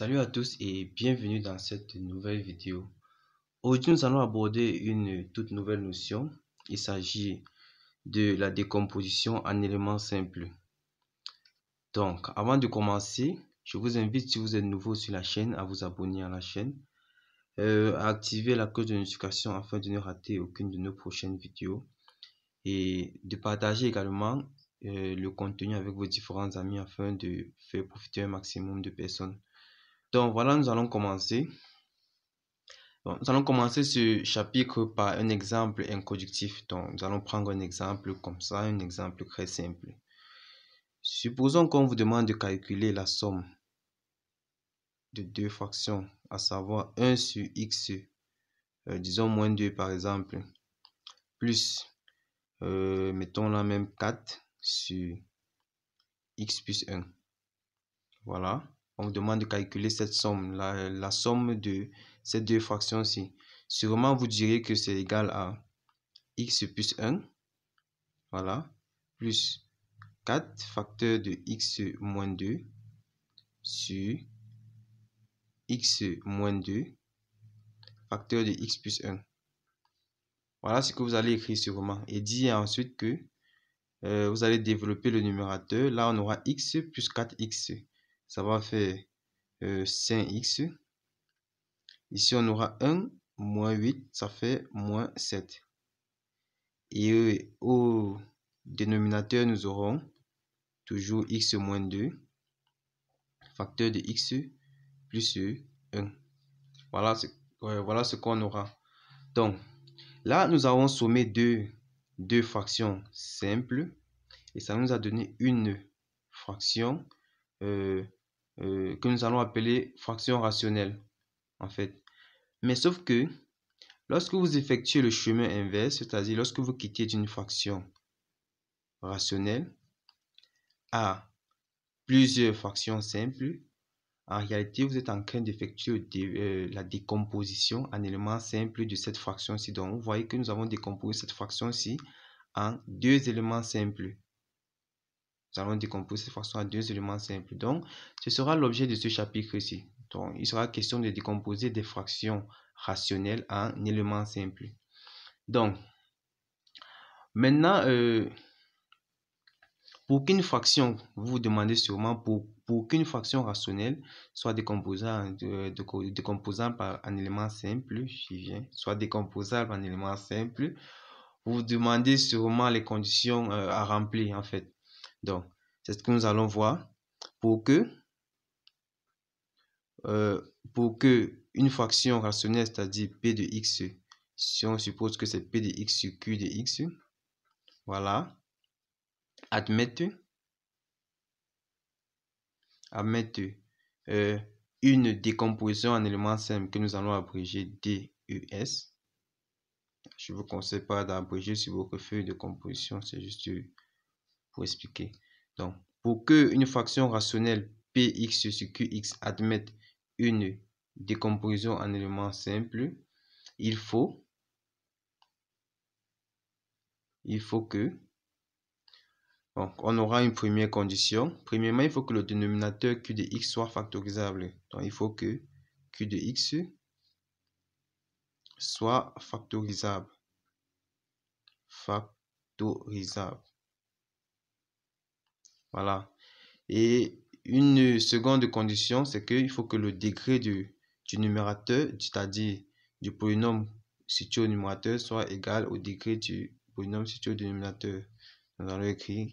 Salut à tous et bienvenue dans cette nouvelle vidéo. Aujourd'hui, nous allons aborder une toute nouvelle notion. Il s'agit de la décomposition en éléments simples. Donc, avant de commencer, je vous invite, si vous êtes nouveau sur la chaîne, à vous abonner à la chaîne, euh, à activer la cloche de notification afin de ne rater aucune de nos prochaines vidéos et de partager également euh, le contenu avec vos différents amis afin de faire profiter un maximum de personnes. Donc voilà, nous allons commencer. nous allons commencer ce chapitre par un exemple introductif. Donc nous allons prendre un exemple comme ça, un exemple très simple. Supposons qu'on vous demande de calculer la somme de deux fractions, à savoir 1 sur x, euh, disons moins 2 par exemple, plus, euh, mettons la même 4 sur x plus 1. Voilà on vous demande de calculer cette somme, la, somme de ces deux fractions-ci. Sûrement, vous direz que c'est égal à x plus 1, voilà, plus 4 facteur de x moins 2 sur x moins 2 facteur de x plus 1. Voilà ce que vous allez écrire sûrement. Et dit ensuite que euh, vous allez développer le numérateur. Là, on aura x plus 4x ça va faire 5x. Euh, Ici, on aura 1 moins 8, ça fait moins 7. Et euh, au dénominateur, nous aurons toujours x moins 2, facteur de x plus 1. Voilà ce, voilà ce qu'on aura. Donc, là, nous avons sommé deux, deux fractions simples et ça nous a donné une fraction euh, euh, que nous allons appeler fraction rationnelle, en fait. Mais sauf que, lorsque vous effectuez le chemin inverse, c'est-à-dire lorsque vous quittez d'une fraction rationnelle à plusieurs fractions simples, en réalité, vous êtes en train d'effectuer euh, la décomposition en éléments simples de cette fraction-ci. Donc, vous voyez que nous avons décomposé cette fraction-ci en deux éléments simples. Nous allons décomposer cette façon à deux éléments simples. Donc, ce sera l'objet de ce chapitre ici. Donc, il sera question de décomposer des fractions rationnelles en éléments simples. Donc, maintenant, euh, pour qu'une fraction, vous vous demandez sûrement pour, pour qu'une fraction rationnelle soit décomposable, par un élément simple, viens, soit décomposable en éléments simples, vous vous demandez sûrement les conditions euh, à remplir en fait. Donc, c'est ce que nous allons voir pour que, euh, pour que une fraction rationnelle, c'est-à-dire P de X, si on suppose que c'est P de X sur Q de X, voilà, admette, admette euh, une décomposition en éléments simples que nous allons abréger DES. Je vous conseille pas d'abréger sur votre feuille de composition, c'est juste pour expliquer. Donc, pour que une fraction rationnelle px sur qx admette une décomposition en éléments simples, il faut, il faut que donc, on aura une première condition. Premièrement, il faut que le dénominateur q de x soit factorisable. Donc, il faut que q de x soit factorisable. Factorisable. Voilà. Et une seconde condition, c'est qu'il faut que le degré du, numérateur, c'est-à-dire du polynôme situé au numérateur, soit égal au degré du polynôme situé au dénominateur. Nous allons écrire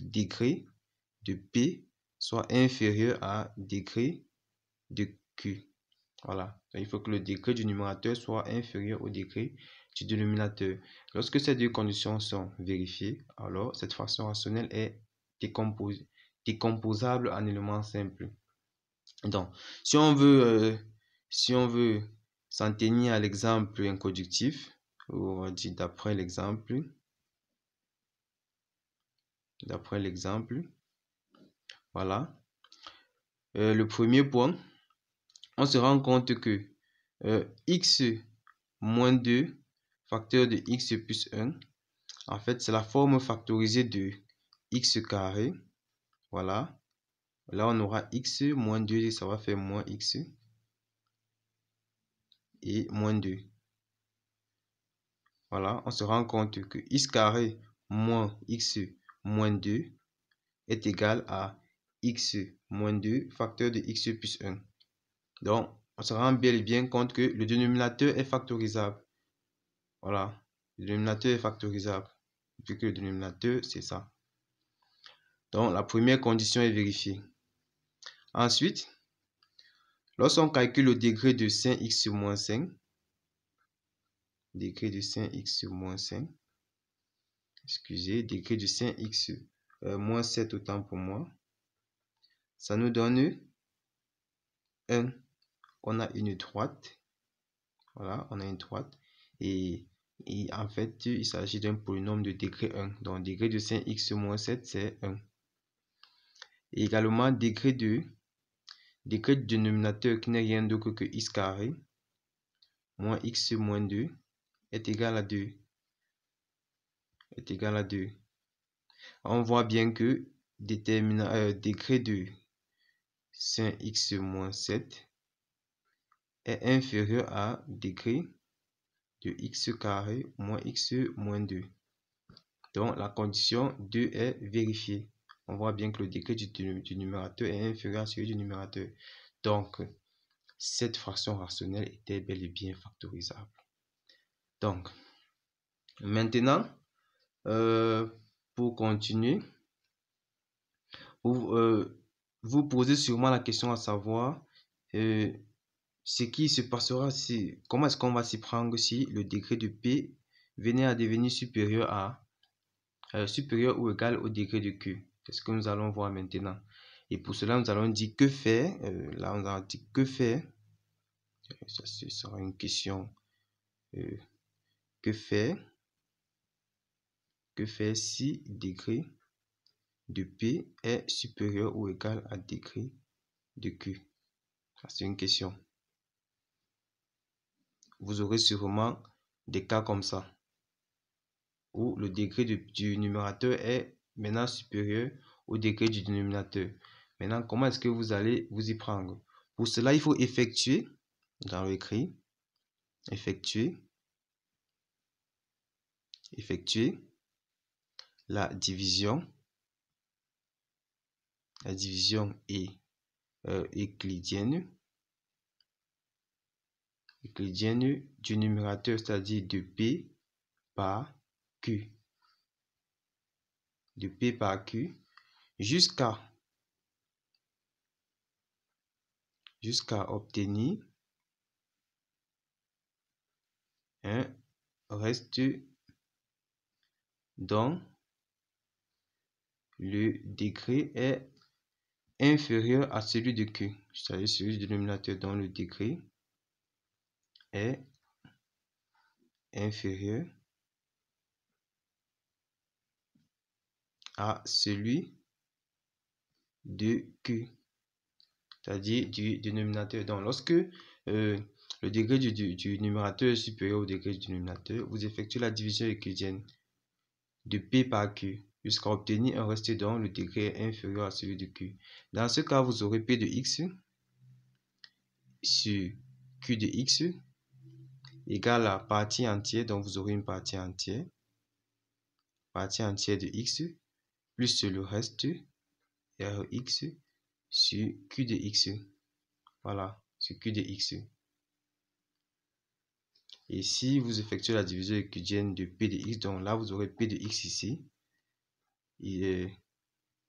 degré de P soit inférieur à degré de Q. Voilà. Donc, il faut que le degré du numérateur soit inférieur au degré du dénominateur. Lorsque ces deux conditions sont vérifiées, alors cette fraction rationnelle est décomposable en éléments simples. Donc, si on veut, euh, si on veut s'en tenir à l'exemple inconductif on dit d'après l'exemple, d'après l'exemple, voilà. Euh, le premier point, on se rend compte que euh, x moins 2, facteur de x plus 1, en fait, c'est la forme factorisée de x carré. Voilà. Là, on aura x moins 2, ça va faire moins x. Et moins 2. Voilà, on se rend compte que x carré moins x moins 2 est égal à x moins 2 facteur de x plus 1. Donc, on se rend bien bien compte que le dénominateur est factorisable. Voilà, le dénominateur est factorisable. Vu que le dénominateur, c'est ça. Donc la première condition est vérifiée. Ensuite, lorsqu'on calcule le degré de 5x sur moins 5, degré de 5x sur moins 5, excusez, degré de 5x euh, moins 7 autant pour moi, ça nous donne 1. On a une droite, voilà, on a une droite, et, en fait, il s'agit d'un polynôme de degré 1. Donc, degré de 5x moins 7, c'est 1 et également degré 2, degré du dénominateur qui n'est rien d'autre que x carré moins x moins 2 est égal à 2 est égal à 2. On voit bien que déterminant, euh, degré de 5x moins 7 est inférieur à degré de x carré moins x moins 2. Donc la condition 2 est vérifiée on voit bien que le degré du, numérateur est inférieur à celui du numérateur. Donc, cette fraction rationnelle était bel et bien factorisable. Donc, maintenant, euh, pour continuer, vous, euh, vous, posez sûrement la question à savoir euh, ce qui se passera si, comment est-ce qu'on va s'y prendre si le degré de P venait à devenir supérieur à supérieur ou égal au degré de Q. C'est ce que nous allons voir maintenant. Et pour cela, nous allons dire que faire. Euh, là, on a dit que faire. Euh, ça, ce sera une question. Euh, que faire Que faire si degré de P est supérieur ou égal à degré de Q C'est une question. Vous aurez sûrement des cas comme ça où le degré du numérateur est maintenant supérieur au degré du dénominateur. Maintenant, comment est-ce que vous allez vous y prendre Pour cela, il faut effectuer, dans l'écrit, effectuer, effectuer la division, la division est euh, euclidienne, euclidienne du numérateur, c'est-à-dire de P par Q de P par Q jusqu'à jusqu'à obtenir un reste dont le degré est inférieur à celui de Q, c'est-à-dire celui du dénominateur dont le degré est inférieur à celui de Q, c'est-à-dire du dénominateur. Donc, lorsque euh, le degré du, numérateur est supérieur au degré du dénominateur, vous effectuez la division euclidienne de P par Q jusqu'à obtenir un reste dont le degré est inférieur à celui de Q. Dans ce cas, vous aurez P de X sur Q de X égale à partie entière, donc vous aurez une partie entière, partie entière de X plus le reste Rx, sur Q de x. Voilà, sur Q de x. Et si vous effectuez la division euclidienne de P de x, donc là vous aurez P de x ici. Et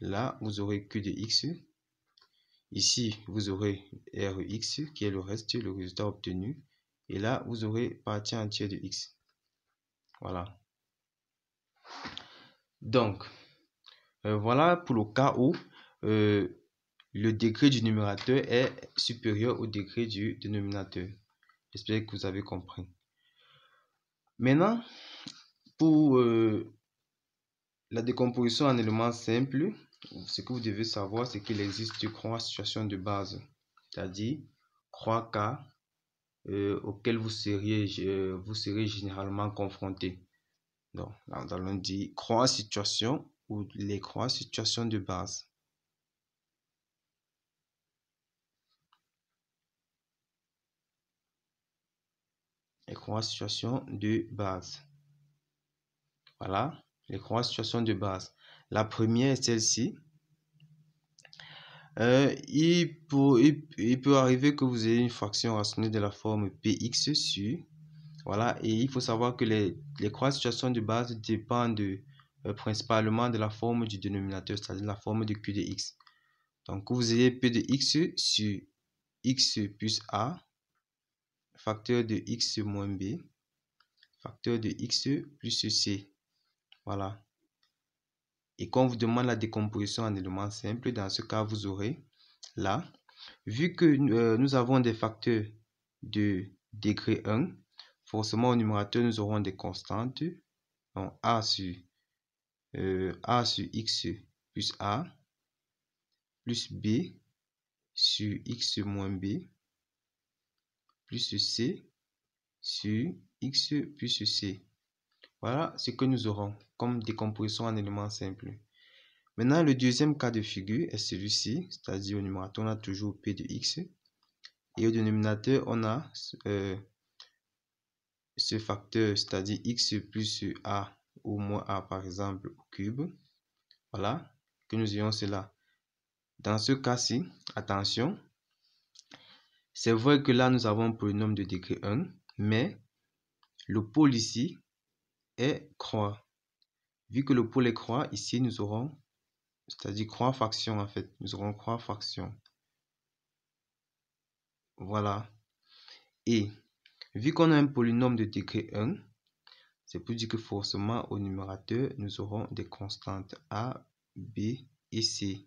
là vous aurez Q de x. Ici vous aurez Rx qui est le reste, le résultat obtenu. Et là vous aurez partie entière de x. Voilà. Donc, euh, voilà pour le cas où euh, le degré du numérateur est supérieur au degré du dénominateur. J'espère que vous avez compris. Maintenant, pour euh, la décomposition en éléments simples, ce que vous devez savoir, c'est qu'il existe trois situations de base, c'est-à-dire trois cas auxquels vous seriez, vous serez généralement confronté. Donc, là, nous allons dire croix les croix situations de base. Les croix situations de base. Voilà, les croix situations de base. La première est celle-ci. Euh, il, peut, peut arriver que vous ayez une fraction rationnelle de la forme px sur. Voilà, et il faut savoir que les, les croix situations de base dépendent de euh, principalement de la forme du dénominateur, c'est-à-dire la forme de Q de x. Donc, vous ayez P de x sur x plus a, facteur de x moins b, facteur de x plus c. Voilà. Et quand on vous demande la décomposition en éléments simples, dans ce cas, vous aurez là, vu que euh, nous avons des facteurs de degré 1, forcément au numérateur, nous aurons des constantes. Donc, a sur euh, a sur X plus A plus B sur X moins B plus C sur X plus C. Voilà ce que nous aurons comme décomposition en éléments simples. Maintenant, le deuxième cas de figure est celui-ci, c'est-à-dire au numérateur, on a toujours P de X. Et au dénominateur, on a euh, ce facteur, c'est-à-dire X plus A au moins A, par exemple, au cube. Voilà, que nous ayons cela. Dans ce cas-ci, attention, c'est vrai que là, nous avons un polynôme de degré 1, mais le pôle ici est croix. Vu que le pôle est croix, ici, nous aurons, c'est-à-dire croix fraction, en fait. Nous aurons croix fraction. Voilà. Et vu qu'on a un polynôme de degré 1, c'est pour dire que forcément, au numérateur, nous aurons des constantes A, B et C.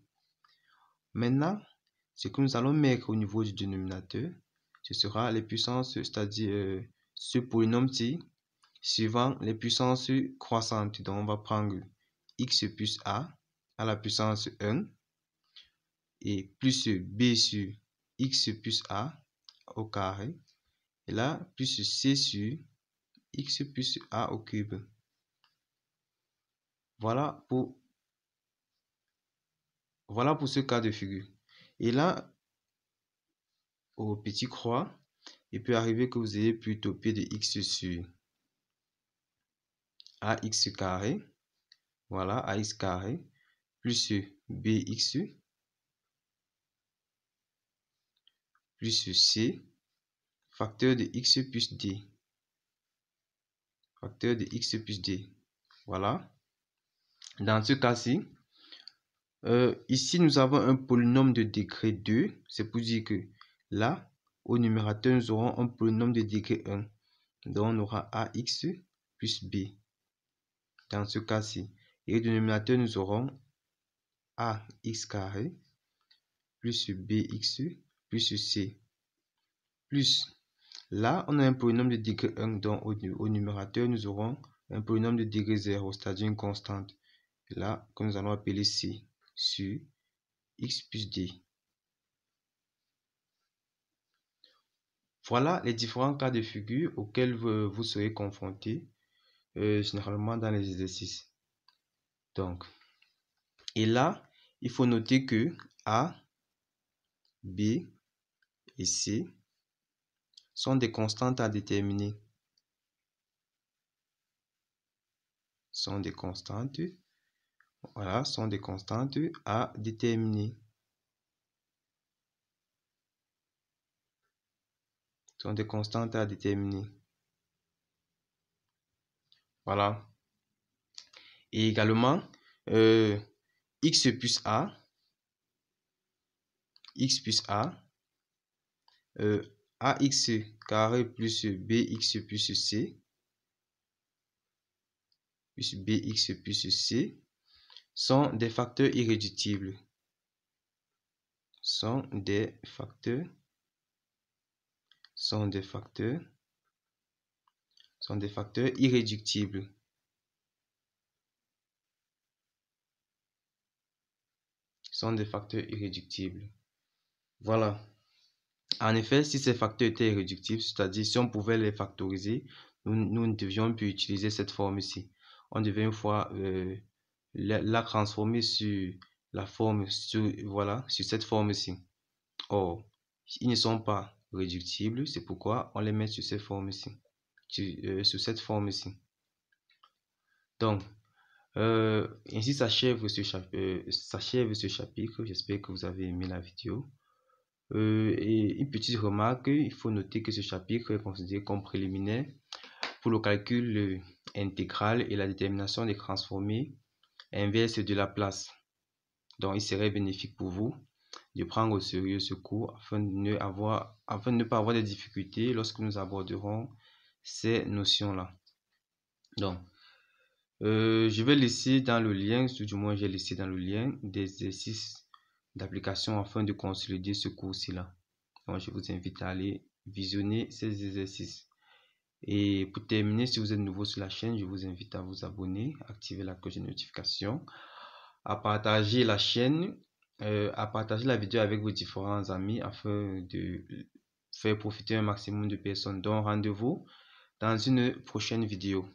Maintenant, ce que nous allons mettre au niveau du dénominateur, ce sera les puissances, c'est-à-dire euh, ce polynôme t suivant les puissances croissantes. Donc, on va prendre x plus a à la puissance 1 et plus b sur x plus a au carré. Et là, plus c sur x plus a au cube. Voilà pour, voilà pour ce cas de figure. Et là, au petit croix, il peut arriver que vous ayez plutôt P de x sur ax carré, voilà, ax carré, plus bx, plus c, facteur de x plus d de x plus d. Voilà. Dans ce cas-ci, euh, ici, nous avons un polynôme de degré 2. C'est pour dire que là, au numérateur, nous aurons un polynôme de degré 1. Donc, on aura ax plus b. Dans ce cas-ci. Et au dénominateur, nous aurons ax carré plus bx plus c. Plus Là, on a un polynôme de degré 1, donc au, numérateur, nous aurons un polynôme de degré 0, c'est-à-dire une constante. là, que nous allons appeler C sur x plus d. Voilà les différents cas de figure auxquels vous, serez confrontés euh, généralement dans les exercices. Donc, et là, il faut noter que A, B et C sont des constantes à déterminer. Sont des constantes. Voilà, sont des constantes à déterminer. Sont des constantes à déterminer. Voilà. Et également, euh, x plus a, x plus a, euh, ax carré plus bx plus c plus bx plus c sont des facteurs irréductibles. Sont des facteurs sont des facteurs sont des facteurs irréductibles. Sont des facteurs irréductibles. Voilà. En effet, si ces facteurs étaient réductibles, c'est-à-dire si on pouvait les factoriser, nous, ne devions plus utiliser cette forme ici. On devait une fois euh, la, transformer sur la forme, sur, voilà, sur cette forme ici. Or, ils ne sont pas réductibles, c'est pourquoi on les met sur cette forme ici. Euh, sur, cette forme ici. Donc, euh, ainsi s'achève ce, chapitre. J'espère que vous avez aimé la vidéo. Euh, et une petite remarque, il faut noter que ce chapitre est considéré comme préliminaire pour le calcul euh, intégral et la détermination des transformées inverses de la place. Donc, il serait bénéfique pour vous de prendre au sérieux ce cours afin de ne, avoir, afin de pas avoir de difficultés lorsque nous aborderons ces notions-là. Donc, euh, je vais laisser dans le lien, du moins j'ai laissé dans le lien, des exercices d'application afin de consolider ce cours-ci-là. Donc, je vous invite à aller visionner ces exercices. Et pour terminer, si vous êtes nouveau sur la chaîne, je vous invite à vous abonner, activer la cloche de notification, à partager la chaîne, euh, à partager la vidéo avec vos différents amis afin de faire profiter un maximum de personnes. Donc, rendez-vous dans une prochaine vidéo.